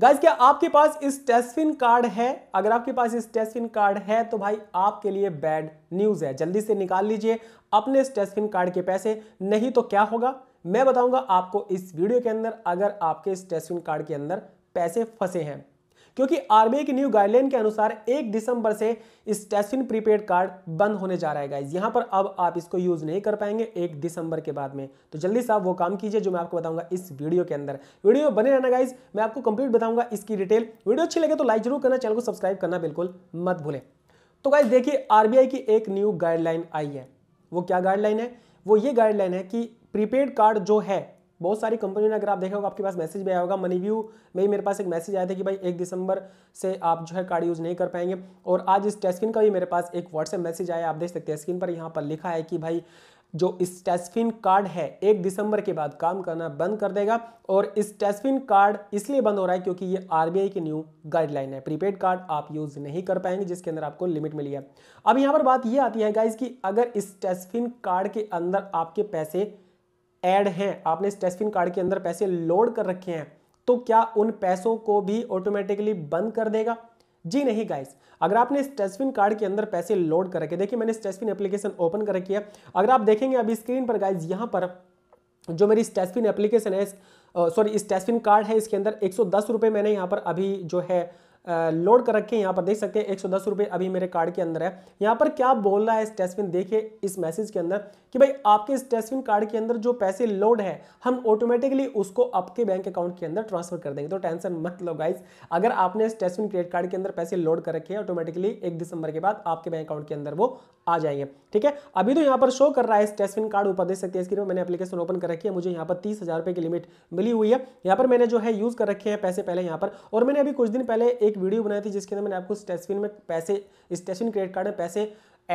guys क्या आपके पास इस टेस्टफिन कार्ड है अगर आपके पास इस टेस्टफिन कार्ड है तो भाई आपके लिए बैड न्यूज़ है जल्दी से निकाल लीजिए अपने इस टेस्टफिन कार्ड के पैसे नहीं तो क्या होगा मैं बताऊंगा आपको इस वीडियो के अंदर अगर आपके इस टेस्टफिन कार्ड के अंदर पैसे फंसे हैं क्योंकि आरबीआई की न्यू गाइडलाइन के अनुसार एक दिसंबर से स्टेशन प्रीपेड कार्ड बंद होने जा रहा है गाइज यहां पर अब आप इसको यूज नहीं कर पाएंगे एक दिसंबर के बाद में तो जल्दी से आप वो काम कीजिए जो मैं आपको बताऊंगा इस वीडियो के अंदर वीडियो बने रहना गाइज मैं आपको कंप्लीट बताऊंगा इसकी डिटेल वीडियो अच्छी लगे तो लाइक जरूर करना चैनल को सब्सक्राइब करना बिल्कुल मत भूले तो गाइज देखिए आरबीआई की एक न्यू गाइडलाइन आई है वो क्या गाइडलाइन है वो ये गाइडलाइन है कि प्रीपेड कार्ड जो है बहुत सारी कंपनियों ने अगर आप देखा होगा आपके पास मैसेज भी आया होगा मनी व्यू में ही मेरे पास एक मैसेज आया था कि भाई एक दिसंबर से आप जो है कार्ड यूज़ नहीं कर पाएंगे और आज इस टेस्किन का भी मेरे पास एक व्हाट्सएप मैसेज आया आप देख सकते हैं स्क्रीन पर यहाँ पर लिखा है कि भाई जो इस टेस्फिन कार्ड है एक दिसंबर के बाद काम करना बंद कर देगा और इस टेस्फिन कार्ड इसलिए बंद हो रहा है क्योंकि ये आरबीआई की न्यू गाइडलाइन है प्रीपेड कार्ड आप यूज़ नहीं कर पाएंगे जिसके अंदर आपको लिमिट मिली है अब यहाँ पर बात ये आती है गाइज कि अगर इस टेस्फिन कार्ड के अंदर आपके पैसे ऐड हैं आपने इस टेस्टफिन कार्ड के अंदर पैसे लोड कर रखे हैं तो क्या उन पैसों को भी ऑटोमेटिकली बंद कर देगा जी नहीं गाइस अगर आपने इस टेस्टफिन कार्ड के अंदर पैसे लोड कर रखे देखिए मैंने इस टेस्टफिन एप्लीकेशन ओपन कर रखी है अगर आप देखेंगे अभी स्क्रीन पर गाइज यहाँ पर जो मेरी स्टेस्फिन एप्लीकेशन है सॉरी स्टेस्फिन कार्ड है इसके अंदर एक मैंने यहाँ पर अभी जो है लोड कर रखे हैं यहाँ पर देख सकते हैं एक सौ दस रुपये अभी मेरे कार्ड के अंदर है यहाँ पर क्या बोल रहा है स्टेस्विन देखिए इस मैसेज के अंदर कि भाई आपके स्टेसविन कार्ड के अंदर जो पैसे लोड है हम ऑटोमेटिकली उसको आपके बैंक अकाउंट के अंदर ट्रांसफर कर देंगे तो टेंशन मत लो गाइज अगर आपने स्टेसविन क्रेडिट कार्ड के अंदर पैसे लोड कर रखे हैं ऑटोमेटिकली एक दिसंबर के बाद आपके बैंक अकाउंट के अंदर वो आ जाएंगे ठीक है अभी तो यहाँ पर शो कर रहा है स्टेसविन कार्ड ऊपर देख सकते हैं इसके लिए मैंने अपलीकेशन ओपन कर रखी है मुझे यहाँ पर तीस हज़ार रुपये की लिमिट मिली हुई है यहाँ पर मैंने जो है यूज़ कर रखे हैं पैसे पहले यहाँ पर और मैंने अभी कुछ दिन पहले एक एक वीडियो बनाई थी जिसके अंदर मैंने आपको स्टेसफिन में पैसे स्टेसफिन क्रेडिट कार्ड में पैसे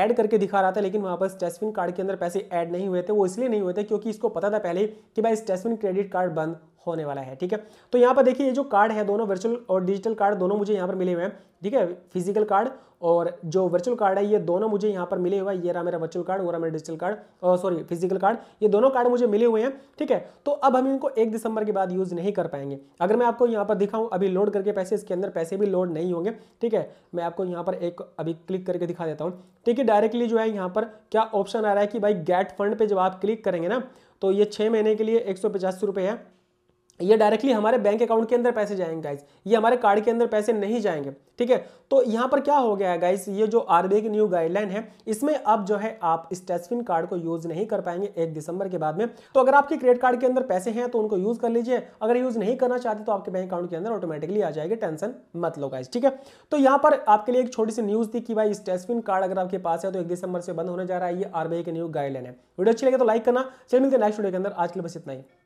ऐड करके दिखा रहा था लेकिन वहाँ पर स्टेसफिन कार्ड के अंदर पैसे ऐड नहीं हुए थे वो इसलिए नहीं हुए थे क्योंकि इसको पता था पहले कि भाई स्टेसफिन क्रेडिट कार्ड बंद होने वाला है ठीक है तो यहाँ पर देखिए ये जो कार्ड है दोनों वर्चुअल और डिजिटल कार्ड दोनों मुझे यहाँ पर मिले हुए हैं ठीक है फिजिकल कार्ड और जो वर्चुअल कार्ड है ये दोनों मुझे यहाँ पर मिले हुआ ये रहा मेरा वर्चुअल कार्ड और मेरा digital card sorry physical card ये दोनों कार्ड मुझे मिले हुए हैं ठीक है तो अब हम इनको एक दिसंबर के बाद यूज़ नहीं कर पाएंगे अगर मैं आपको यहाँ पर दिखाऊँ अभी लोड करके पैसे इसके अंदर पैसे भी लोड नहीं होंगे ठीक है मैं आपको यहाँ पर एक अभी क्लिक करके दिखा देता हूँ ठीक है डायरेक्टली जो है यहाँ पर क्या ऑप्शन आ रहा है कि भाई गेट फंड पर जब आप क्लिक करेंगे ना तो ये छः महीने के लिए एक सौ है ये डायरेक्टली हमारे बैंक अकाउंट के अंदर पैसे जाएंगे गाइज ये हमारे कार्ड के अंदर पैसे नहीं जाएंगे ठीक है तो यहाँ पर क्या हो गया है गाइज ये जो आरबीआई की न्यू गाइडलाइन है इसमें अब जो है आप स्टेचफिन कार्ड को यूज नहीं कर पाएंगे एक दिसंबर के बाद में तो अगर आपके क्रेडिट कार्ड के अंदर पैसे हैं तो उनको यूज कर लीजिए अगर यूज नहीं करना चाहते तो आपके बैंक अकाउंट के अंदर ऑटोमेटिकली आ जाएगी टेंशन मत लो गाइज ठीक है तो यहाँ पर आपके लिए एक छोटी सी न्यूज थी कि भाई स्टेचफिन कार्ड अगर आपके पास है तो एक दिसंबर से बंद होने जा रहा है ये आरबीआई की न्यू गाइडलाइन है वीडियो अच्छी लगे तो लाइक करना चलिए मिलते नेक्स्ट वीडियो के अंदर आज के लिए बस इतना ही